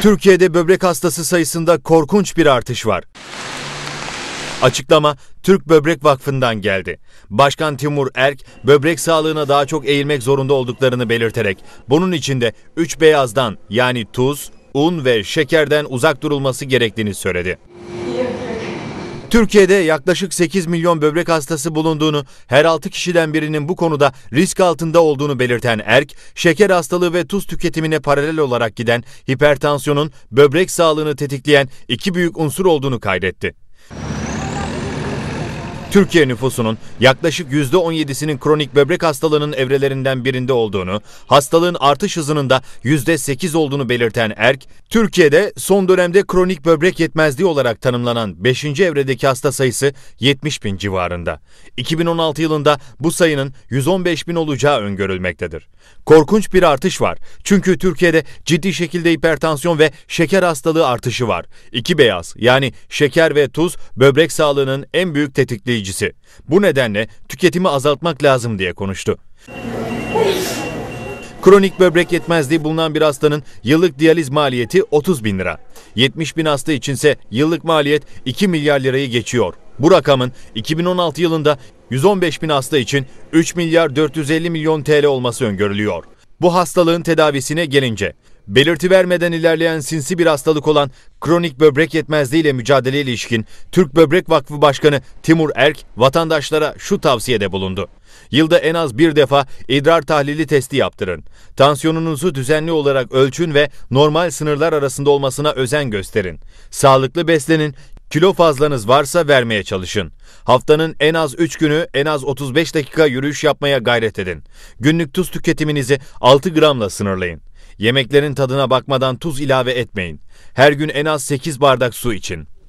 Türkiye'de böbrek hastası sayısında korkunç bir artış var. Açıklama Türk Böbrek Vakfı'ndan geldi. Başkan Timur Erk, böbrek sağlığına daha çok eğilmek zorunda olduklarını belirterek, bunun içinde de 3 beyazdan yani tuz, un ve şekerden uzak durulması gerektiğini söyledi. Türkiye'de yaklaşık 8 milyon böbrek hastası bulunduğunu, her 6 kişiden birinin bu konuda risk altında olduğunu belirten ERK, şeker hastalığı ve tuz tüketimine paralel olarak giden hipertansiyonun böbrek sağlığını tetikleyen iki büyük unsur olduğunu kaydetti. Türkiye nüfusunun yaklaşık %17'sinin kronik böbrek hastalığının evrelerinden birinde olduğunu, hastalığın artış hızının da %8 olduğunu belirten ERK, Türkiye'de son dönemde kronik böbrek yetmezliği olarak tanımlanan 5. evredeki hasta sayısı 70 bin civarında. 2016 yılında bu sayının 115 bin olacağı öngörülmektedir. Korkunç bir artış var. Çünkü Türkiye'de ciddi şekilde hipertansiyon ve şeker hastalığı artışı var. İki beyaz yani şeker ve tuz böbrek sağlığının en büyük tetikleyici belirleyicisi. Bu nedenle tüketimi azaltmak lazım diye konuştu. Kronik böbrek yetmezliği bulunan bir hastanın yıllık diyaliz maliyeti 30 bin lira. 70 bin hasta içinse yıllık maliyet 2 milyar lirayı geçiyor. Bu rakamın 2016 yılında 115 bin hasta için 3 milyar 450 milyon TL olması öngörülüyor. Bu hastalığın tedavisine gelince, belirti vermeden ilerleyen sinsi bir hastalık olan kronik böbrek yetmezliği ile mücadele ilişkin Türk Böbrek Vakfı Başkanı Timur Erk vatandaşlara şu tavsiyede bulundu. Yılda en az bir defa idrar tahlili testi yaptırın. Tansiyonunuzu düzenli olarak ölçün ve normal sınırlar arasında olmasına özen gösterin. Sağlıklı beslenin, Kilo fazlanız varsa vermeye çalışın. Haftanın en az 3 günü en az 35 dakika yürüyüş yapmaya gayret edin. Günlük tuz tüketiminizi 6 gramla sınırlayın. Yemeklerin tadına bakmadan tuz ilave etmeyin. Her gün en az 8 bardak su için.